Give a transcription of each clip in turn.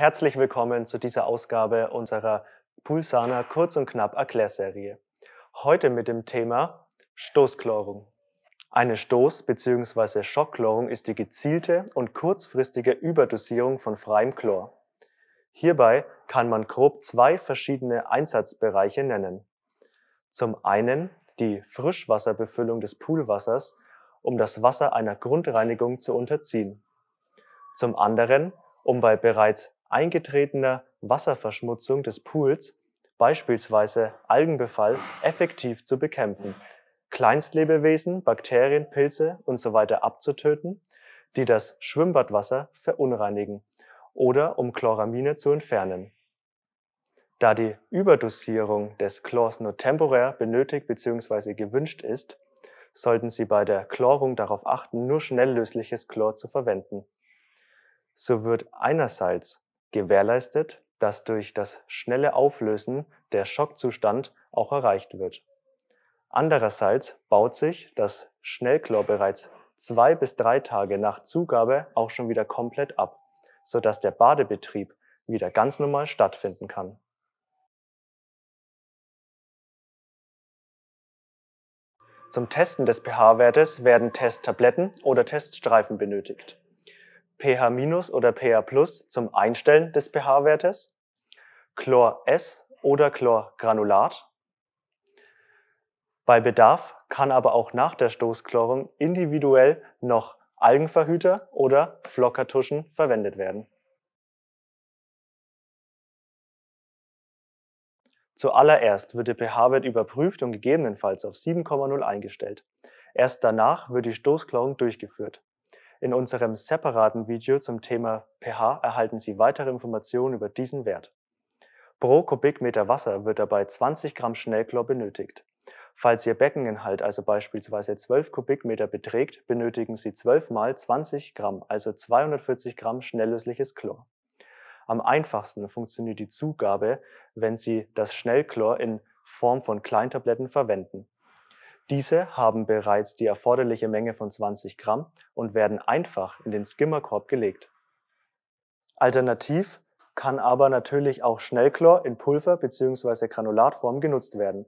Herzlich willkommen zu dieser Ausgabe unserer Pulsana Kurz und Knapp Erklärserie. Heute mit dem Thema Stoßchlorung. Eine Stoß- bzw. Schockchlorung ist die gezielte und kurzfristige Überdosierung von freiem Chlor. Hierbei kann man grob zwei verschiedene Einsatzbereiche nennen. Zum einen die Frischwasserbefüllung des Poolwassers, um das Wasser einer Grundreinigung zu unterziehen. Zum anderen, um bei bereits eingetretener Wasserverschmutzung des Pools, beispielsweise Algenbefall, effektiv zu bekämpfen, Kleinstlebewesen, Bakterien, Pilze usw. So abzutöten, die das Schwimmbadwasser verunreinigen oder um Chloramine zu entfernen. Da die Überdosierung des Chlors nur temporär benötigt bzw. gewünscht ist, sollten Sie bei der Chlorung darauf achten, nur schnelllösliches Chlor zu verwenden. So wird einerseits gewährleistet, dass durch das schnelle Auflösen der Schockzustand auch erreicht wird. Andererseits baut sich das Schnellchlor bereits zwei bis drei Tage nach Zugabe auch schon wieder komplett ab, sodass der Badebetrieb wieder ganz normal stattfinden kann. Zum Testen des pH-Wertes werden Testtabletten oder Teststreifen benötigt pH- oder pH+, zum Einstellen des pH-Wertes, Chlor-S oder Chlorgranulat. Bei Bedarf kann aber auch nach der Stoßchlorung individuell noch Algenverhüter oder Flockertuschen verwendet werden. Zuallererst wird der pH-Wert überprüft und gegebenenfalls auf 7,0 eingestellt. Erst danach wird die Stoßchlorung durchgeführt. In unserem separaten Video zum Thema pH erhalten Sie weitere Informationen über diesen Wert. Pro Kubikmeter Wasser wird dabei 20 Gramm Schnellchlor benötigt. Falls Ihr Beckeninhalt also beispielsweise 12 Kubikmeter beträgt, benötigen Sie 12 mal 20 Gramm, also 240 Gramm schnelllösliches Chlor. Am einfachsten funktioniert die Zugabe, wenn Sie das Schnellchlor in Form von Kleintabletten verwenden. Diese haben bereits die erforderliche Menge von 20 Gramm und werden einfach in den Skimmerkorb gelegt. Alternativ kann aber natürlich auch Schnellchlor in Pulver- bzw. Granulatform genutzt werden.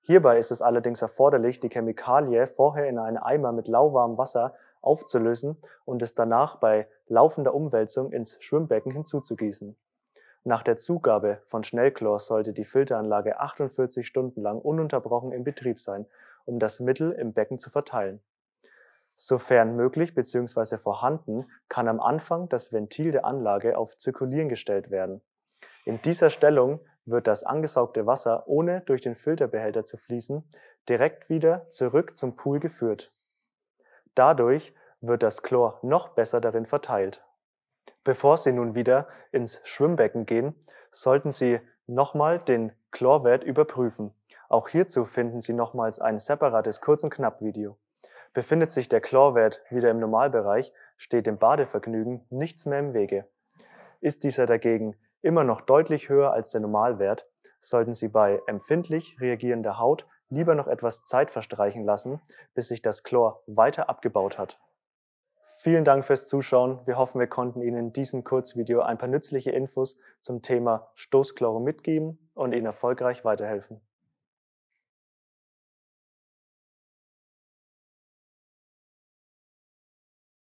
Hierbei ist es allerdings erforderlich, die Chemikalie vorher in einen Eimer mit lauwarmem Wasser aufzulösen und es danach bei laufender Umwälzung ins Schwimmbecken hinzuzugießen nach der Zugabe von Schnellchlor sollte die Filteranlage 48 Stunden lang ununterbrochen in Betrieb sein, um das Mittel im Becken zu verteilen. Sofern möglich bzw. vorhanden, kann am Anfang das Ventil der Anlage auf Zirkulieren gestellt werden. In dieser Stellung wird das angesaugte Wasser, ohne durch den Filterbehälter zu fließen, direkt wieder zurück zum Pool geführt. Dadurch wird das Chlor noch besser darin verteilt Bevor Sie nun wieder ins Schwimmbecken gehen, sollten Sie nochmal den Chlorwert überprüfen. Auch hierzu finden Sie nochmals ein separates Kurz- und Knapp-Video. Befindet sich der Chlorwert wieder im Normalbereich, steht dem Badevergnügen nichts mehr im Wege. Ist dieser dagegen immer noch deutlich höher als der Normalwert, sollten Sie bei empfindlich reagierender Haut lieber noch etwas Zeit verstreichen lassen, bis sich das Chlor weiter abgebaut hat. Vielen Dank fürs Zuschauen. Wir hoffen, wir konnten Ihnen in diesem Kurzvideo ein paar nützliche Infos zum Thema Stoßchloro mitgeben und Ihnen erfolgreich weiterhelfen.